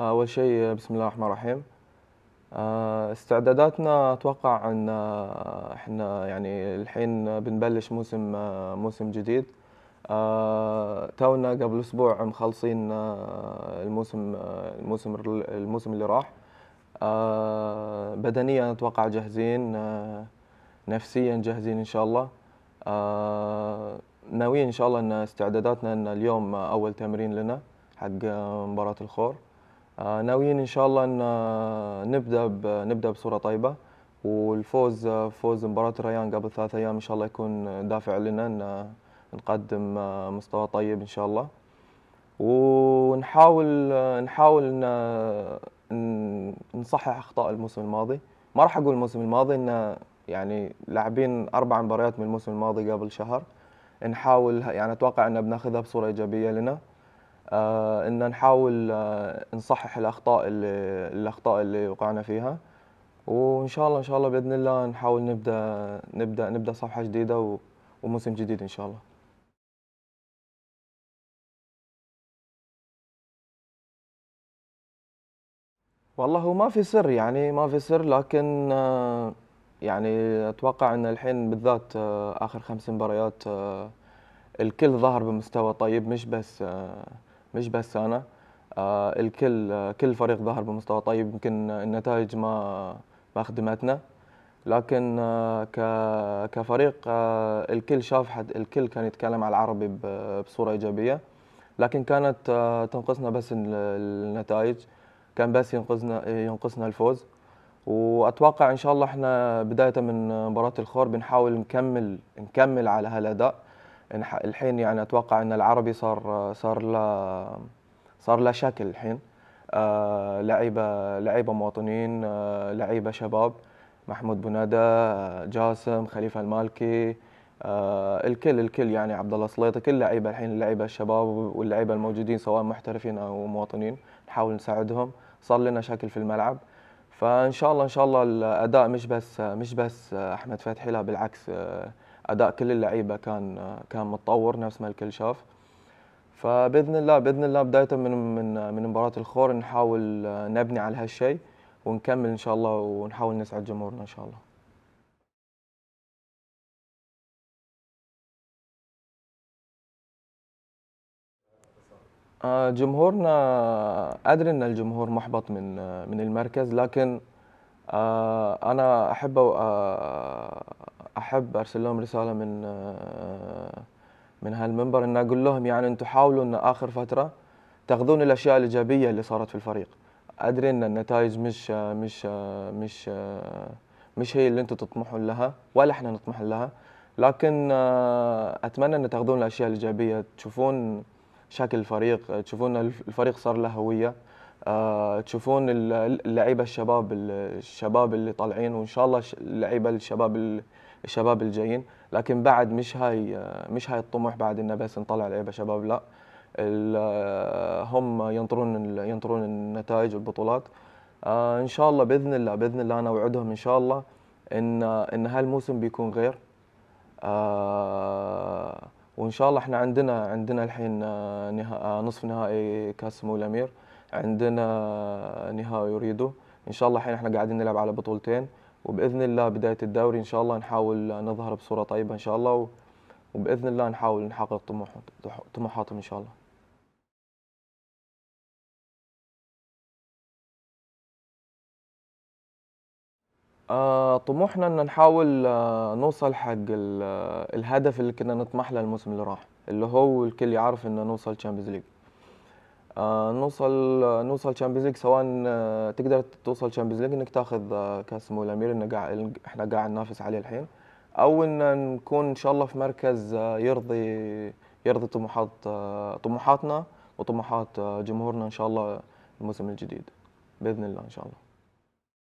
أول شيء بسم الله الرحمن الرحيم آه، استعداداتنا أتوقع أن آه، إحنا يعني الحين بنبلش موسم آه، موسم جديد تونا قبل أسبوع مخلصين الموسم الموسم الموسم اللي راح بدنيا أتوقع جاهزين نفسيا جاهزين إن شاء الله ناويين إن شاء الله أن استعداداتنا أن اليوم أول تمرين لنا حق مباراة الخور آه، ناويين ان شاء الله ان آه، نبدا نبدا بصوره طيبه والفوز آه، فوز مباراه الريان قبل ثلاثة ايام ان شاء الله يكون دافع لنا ان نقدم مستوى طيب ان شاء الله ونحاول نحاول ان نصحح اخطاء الموسم الماضي ما راح اقول الموسم الماضي ان يعني لاعبين اربع مباريات من الموسم الماضي قبل شهر نحاول يعني اتوقع ان بناخذها بصوره ايجابيه لنا آه ان نحاول آه نصحح الاخطاء اللي الاخطاء اللي وقعنا فيها وان شاء الله ان شاء الله باذن الله نحاول نبدا نبدا نبدا صفحه جديده و... وموسم جديد ان شاء الله والله ما في سر يعني ما في سر لكن آه، يعني اتوقع ان الحين بالذات آه، اخر خمس مباريات آه، الكل ظهر بمستوى طيب مش بس مش بس انا آه الكل آه كل فريق ظهر بمستوى طيب يمكن النتائج ما ما خدمتنا لكن آه كفريق آه، الكل شاف حد الكل كان يتكلم على العربي بصوره ايجابيه لكن كانت آه، تنقصنا بس النتائج كان بس ينقذنا ينقصنا الفوز واتوقع ان شاء الله احنا بدايه من مباراه الخور بنحاول نكمل نكمل على هالاداء الحين يعني اتوقع ان العربي صار صار له صار له شكل الحين آه، لعيبه لعيبه مواطنين آه، لعيبه شباب محمود بندى آه، جاسم خليفه المالكي الكل الكل يعني عبد الله سليطه كل لعيبه الحين اللعيبه الشباب واللعيبه الموجودين سواء محترفين او مواطنين نحاول نساعدهم صار لنا شكل في الملعب فان شاء الله ان شاء الله الاداء مش بس مش بس احمد فتحي لا بالعكس اداء كل اللعيبه كان كان متطور نفس ما الكل شاف فباذن الله باذن الله بدايه من من من مباراه الخور نحاول آه، نبني على هالشيء ونكمل ان شاء الله ونحاول نسعد جمهورنا ان شاء الله آه، جمهورنا ادري ان الجمهور محبط من آه، من المركز لكن انا احب احب ارسل لهم رساله من آه، من هالمنبر ان اقول لهم يعني انتم حاولوا ان اخر فتره تاخذون الاشياء الايجابيه اللي صارت في الفريق ادري ان النتائج مش آه، مش آه، مش مش هي اللي انتم تطمحون لها ولا احنا نطمح لها لكن اتمنى ان تاخذون الاشياء الايجابيه تشوفون شكل الفريق تشوفون الفريق صار له هويه تشوفون اللعيبه الشباب الشباب اللي طالعين وان شاء الله اللعيبه الشباب الشباب الجايين لكن بعد مش هاي مش هاي الطموح بعد انه بس نطلع لعيبه شباب لا هم ينطرون ينطرون النتائج والبطولات آه، ان شاء الله باذن الله باذن الله انا اوعدهم ان شاء الله ان ان هالموسم بيكون غير آه، وان شاء الله احنا عندنا عندنا الحين آه، نصف نهائي كاس سمو الامير عندنا نهائي يريدو ان شاء الله الحين احنا قاعدين نلعب على بطولتين وباذن الله بدايه الدوري ان شاء الله نحاول نظهر بصوره طيبه ان شاء الله وباذن الله نحاول نحقق طموحاتهم ان شاء الله آه، طموحنا ان نحاول آه، نوصل حق آه، الهدف اللي كنا نطمح له الموسم اللي راح اللي هو الكل يعرف ان نوصل تشامبيونز ليج نوصل نوصل تشامبيونز ليج سواء آه، تقدر توصل تشامبيونز ليج انك تاخذ آه، كاس مول الامير ان احنا قاعد ننافس عليه الحين او ان نكون ان شاء الله في مركز آه، يرضي يرضي طموحات طموحاتنا وطموحات جمهورنا ان شاء الله الموسم الجديد باذن الله ان شاء الله